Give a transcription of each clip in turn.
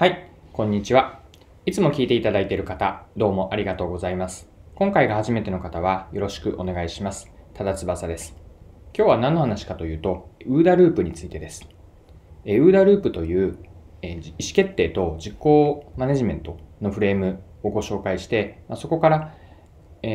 はい、こんにちは。いつも聞いていただいている方、どうもありがとうございます。今回が初めての方はよろしくお願いします。ただ翼です。今日は何の話かというと、ウーダループについてです。ウーダループという意思決定と実行マネジメントのフレームをご紹介して、そこから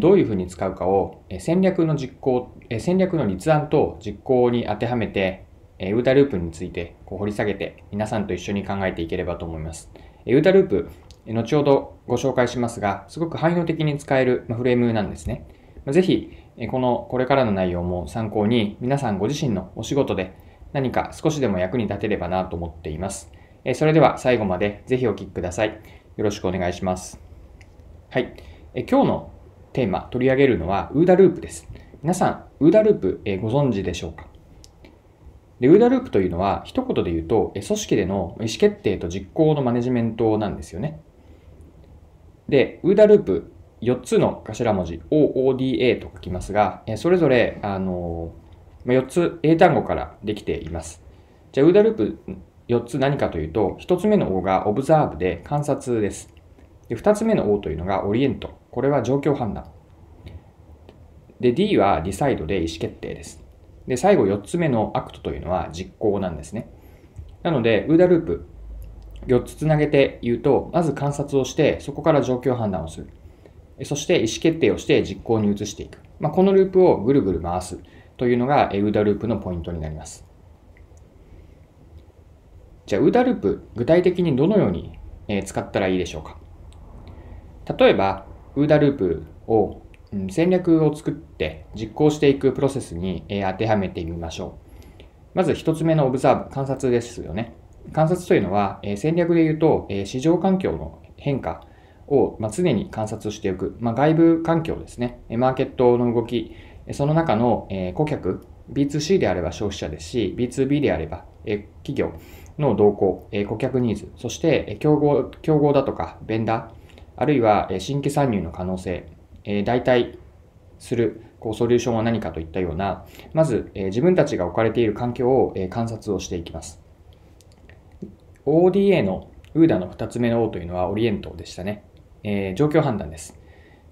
どういうふうに使うかを戦略の実行、戦略の立案と実行に当てはめてえー、ウータループについてこう掘り下げて皆さんと一緒に考えていければと思います。えー、ウータループ、後ほどご紹介しますが、すごく汎用的に使える、まフレームなんですね。まぜひ、えこのこれからの内容も参考に皆さんご自身のお仕事で何か少しでも役に立てればなと思っています。えそれでは最後までぜひお聴きください。よろしくお願いします。はい。え今日のテーマ取り上げるのはウーダループです。皆さん、ウーダループ、えご存知でしょうかで、ウーダループというのは、一言で言うと、組織での意思決定と実行のマネジメントなんですよね。で、ウーダループ、4つの頭文字、OODA と書きますが、それぞれ、あの、4つ英単語からできています。じゃあ、ウーダループ4つ何かというと、1つ目の O がオブザーブで観察です。で2つ目の O というのがオリエント。これは状況判断。で、D はディサイドで意思決定です。で、最後4つ目のアクトというのは実行なんですね。なので、ウーダループ、4つつなげて言うと、まず観察をして、そこから状況判断をする。そして意思決定をして実行に移していく。まあ、このループをぐるぐる回すというのが、ウーダループのポイントになります。じゃあ、ウーダループ、具体的にどのように使ったらいいでしょうか。例えば、ウーダループを戦略を作って実行していくプロセスに当てはめてみましょう。まず1つ目のオブザーブ、観察ですよね。観察というのは戦略で言うと市場環境の変化を常に観察していく、まあ、外部環境ですね、マーケットの動き、その中の顧客、B2C であれば消費者ですし、B2B であれば企業の動向、顧客ニーズ、そして競合競合だとかベンダー、あるいは新規参入の可能性、え代替するこうソリューションは何かといったような、まず、え自分たちが置かれている環境を、え観察をしていきます。ODA の UDA の2つ目の O というのはオリエントでしたね。えー、状況判断です。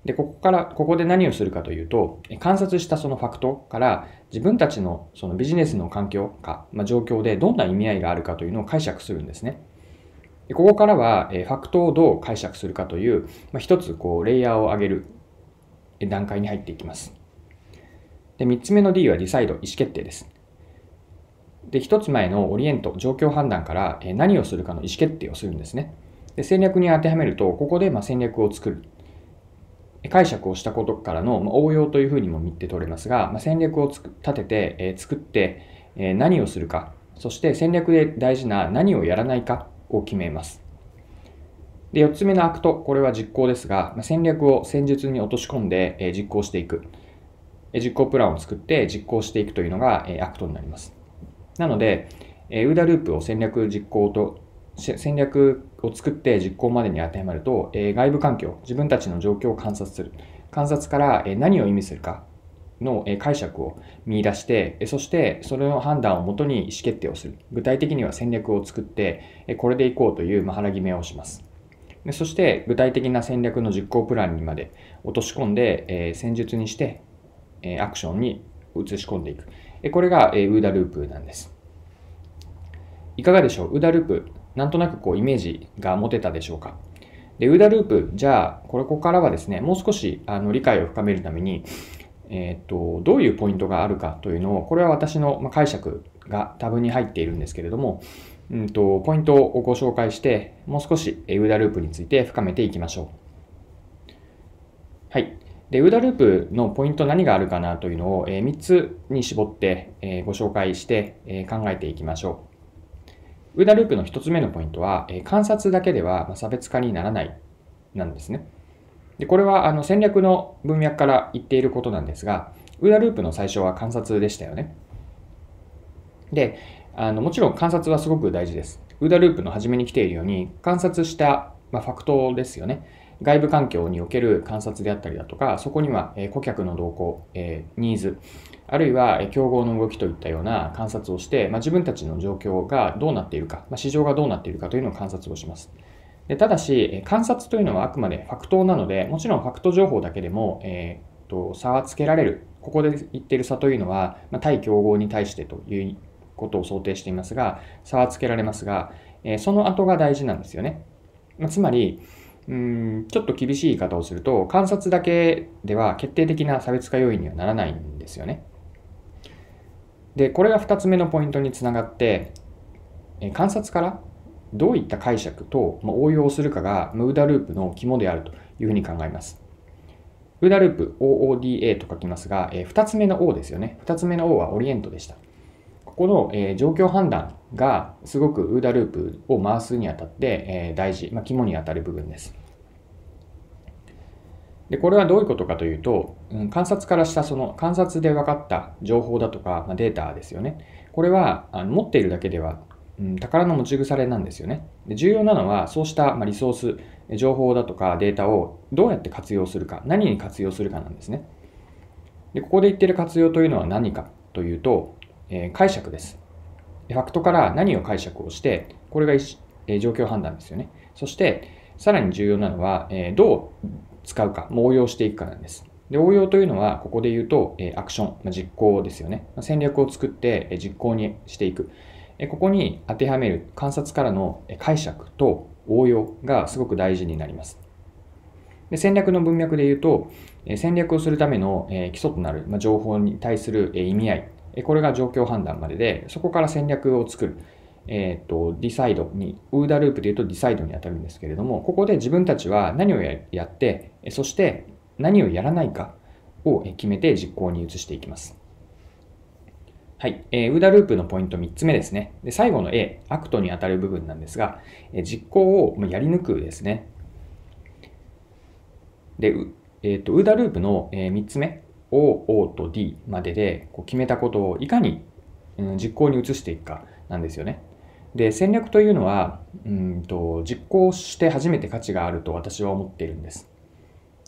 で、ここから、ここで何をするかというと、観察したそのファクトから自分たちのそのビジネスの環境か、まあ、状況でどんな意味合いがあるかというのを解釈するんですね。でここからは、えファクトをどう解釈するかという、まあ、一つこうレイヤーを上げる段階に入っていきます。で、3つ目の D はディサイド、意思決定です。で、1つ前のオリエント、状況判断から何をするかの意思決定をするんですね。で、戦略に当てはめると、ここでま戦略を作る。解釈をしたことからの応用というふうにも見て取れますが、ま戦略を立てて、え作って、え何をするか、そして戦略で大事な何をやらないかを決めます。で、4つ目のアクト、これは実行ですが、戦略を戦術に落とし込んで実行していく。実行プランを作って実行していくというのがアクトになります。なので、ウーダループを戦略実行と、戦略を作って実行までに当てはまると、外部環境、自分たちの状況を観察する。観察から何を意味するかの解釈を見出して、そしてそれの判断をもとに意思決定をする。具体的には戦略を作って、これでいこうという腹決めをします。でそして具体的な戦略の実行プランにまで落とし込んで、えー、戦術にして、えー、アクションに移し込んでいく。えー、これが、えー、ウーダループなんです。いかがでしょうウーダループ、なんとなくこうイメージが持てたでしょうかで、ウーダループ、じゃあ、これここからはですね、もう少しあの理解を深めるために、えっ、と、どういうポイントがあるかというのを、これは私の解釈がタブに入っているんですけれども、うんと、ポイントをご紹介して、もう少し UDA ループについて深めていきましょう。はい。で、UDA ループのポイント何があるかなというのを3つに絞ってご紹介して考えていきましょう。UDA ループの1つ目のポイントは、観察だけでは差別化にならないなんですね。でこれはあの戦略の文脈から言っていることなんですが、UDA ループの最初は観察でしたよね。で、あのもちろん観察はすごく大事です。ウーダループの初めに来ているように、観察した、まあ、ファクトですよね。外部環境における観察であったりだとか、そこには顧客の動向、えニーズ、あるいは競合の動きといったような観察をして、まあ、自分たちの状況がどうなっているか、まあ、市場がどうなっているかというのを観察をします。でただし、観察というのはあくまでファクトなので、もちろんファクト情報だけでも、えーと、差はつけられる。ここで言っている差というのは、まあ、対競合に対してということを想定していますが、差はつけられますが、えその後が大事なんですよね。まつまり、うんちょっと厳しい言い方をすると、観察だけでは決定的な差別化要因にはならないんですよね。で、これが2つ目のポイントにつながって、え観察からどういった解釈と応用するかがムーダループの肝であるというふうに考えます。ムーダループ OODA と書きますが、え2つ目の O ですよね。2つ目の O はオリエントでした。この、えー、状況判断がすごくウーダループを回すにあたって、えー、大事、まあ、肝に当たる部分です。でこれはどういうことかというと、うん、観察からしたその観察で分かった情報だとか、まあ、データですよね。これはあの持っているだけでは、うん、宝の持ち腐れなんですよね。で重要なのはそうした、まあ、リソース、情報だとかデータをどうやって活用するか、何に活用するかなんですね。でここで言ってる活用というのは何かというと、えー、解釈です。ファクトから何を解釈をして、これが、えー、状況判断ですよね。そして、さらに重要なのは、えー、どう使うか、応用していくかなんです。で応用というのは、ここで言うと、えー、アクション、まあ、実行ですよね。まあ、戦略を作って、えー、実行にしていく。えー、ここに当てはめる観察からの解釈と応用がすごく大事になります。で戦略の文脈で言うと、戦略をするための基礎となる情報に対する意味合いこれが状況判断までで、そこから戦略を作る。えっ、ー、と、ディサイドに、ウーダループでいうとディサイドに当たるんですけれども、ここで自分たちは何をやって、そして何をやらないかを決めて実行に移していきます。はい。えー、ウーダループのポイント3つ目ですね。で最後の A、アクトに当たる部分なんですが、え実行をやり抜くですね。で、えっ、ー、と、ウーダループの3つ目、O、O と D まででこう決めたことをいかに、うん、実行に移していくかなんですよね。で戦略というのはうんと実行して初めて価値があると私は思っているんです。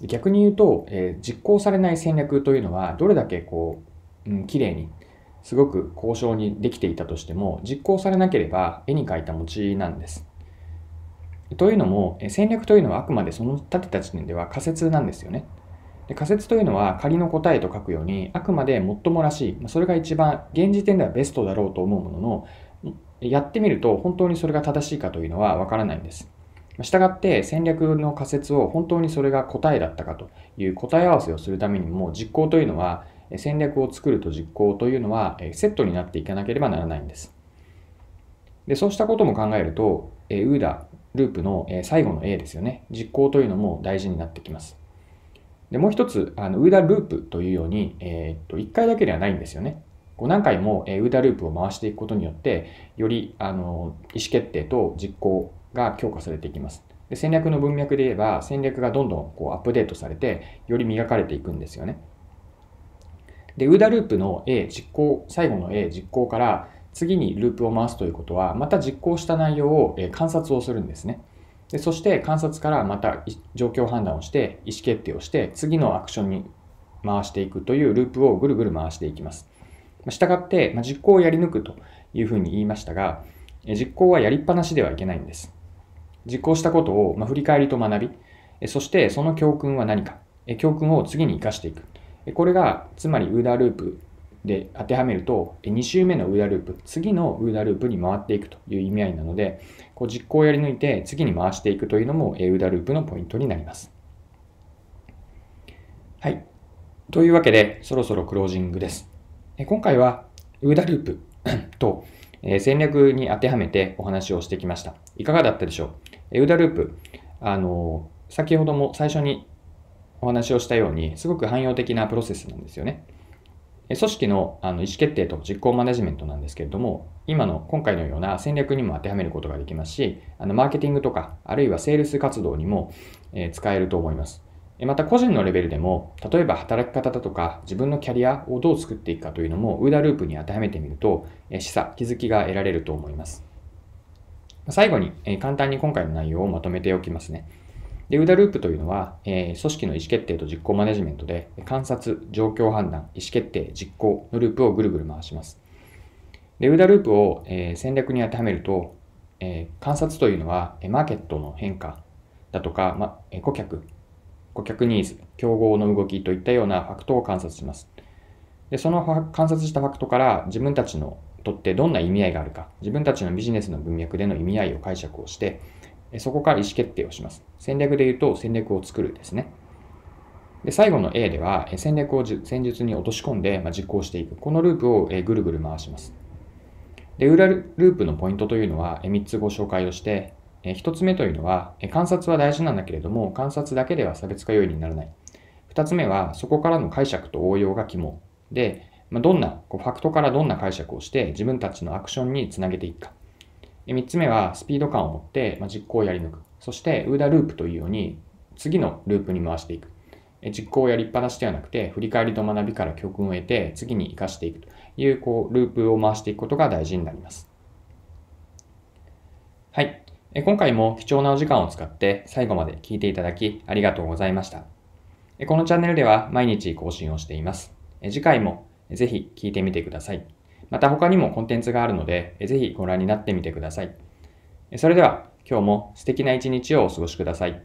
逆に言うと、えー、実行されない戦略というのはどれだけこう、うん、綺麗にすごく交渉にできていたとしても実行されなければ絵に描いた餅なんです。というのも戦略というのはあくまでその立てた時点では仮説なんですよね。で仮説というのは仮の答えと書くようにあくまで最もらしいそれが一番現時点ではベストだろうと思うもののやってみると本当にそれが正しいかというのはわからないんです。したがって戦略の仮説を本当にそれが答えだったかという答え合わせをするためにも実行というのは戦略を作ると実行というのはセットになっていかなければならないんです。でそうしたことも考えると、ウーダループの最後の A ですよね。実行というのも大事になってきます。で、もう一つ、あの、ウーダループというように、えー、っと、1回だけではないんですよね。こう何回も、えー、ウーダループを回していくことによって、より、あの、意思決定と実行が強化されていきます。で戦略の文脈で言えば、戦略がどんどんこうアップデートされて、より磨かれていくんですよね。で、ウーダループの A 実行、最後の A 実行から、次にループを回すということは、また実行した内容を観察をするんですね。でそして観察からまた状況判断をして意思決定をして次のアクションに回していくというループをぐるぐる回していきます。したがって、ま実行をやり抜くというふうに言いましたが、実行はやりっぱなしではいけないんです。実行したことを、ま振り返りと学び、そしてその教訓は何か、教訓を次に生かしていく。これが、つまりウーダーループで当てはめると2周目のウーダループ次のウーダループに回っていくという意味合いなのでこう実行をやり抜いて次に回していくというのもウーダループのポイントになります。はい。というわけでそろそろクロージングです。今回はウーダループ と戦略に当てはめてお話をしてきました。いかがだったでしょうウーダループあの先ほども最初にお話をしたようにすごく汎用的なプロセスなんですよね。組織のあの意思決定と実行マネジメントなんですけれども、今の今回のような戦略にも当てはめることができますし、あのマーケティングとか、あるいはセールス活動にも、え使えると思います。また個人のレベルでも、例えば働き方だとか自分のキャリアをどう作っていくかというのも、ウーダループに当てはめてみると、示唆、気づきが得られると思います。最後に、簡単に今回の内容をまとめておきますね。で、UDA ループというのは、えー、組織の意思決定と実行マネジメントで、観察、状況判断、意思決定、実行のループをぐるぐる回します。で、UDA ループを、えー、戦略に当てはめると、えー、観察というのは、マーケットの変化だとか、ま、顧客、顧客ニーズ、競合の動きといったようなファクトを観察します。で、その観察したファクトから自分たちのとってどんな意味合いがあるか、自分たちのビジネスの文脈での意味合いを解釈をして、そこから意思決定をします。戦略で言うと戦略を作るですね。で最後の A では戦略を戦術に落とし込んで実行していく。このループをぐるぐる回します。で、裏ループのポイントというのは3つご紹介をして、1つ目というのは観察は大事なんだけれども観察だけでは差別化要因にならない。2つ目はそこからの解釈と応用が肝。で、どんな、ファクトからどんな解釈をして自分たちのアクションにつなげていくか。3つ目はスピード感を持って実行をやり抜く。そして、ウーダループというように次のループに回していく。実行をやりっぱなしではなくて、振り返りと学びから教訓を得て、次に活かしていくという、こう、ループを回していくことが大事になります。はい。今回も貴重なお時間を使って最後まで聞いていただきありがとうございました。このチャンネルでは毎日更新をしています。次回もぜひ聞いてみてください。また他にもコンテンツがあるので、ぜひご覧になってみてください。それでは今日も素敵な一日をお過ごしください。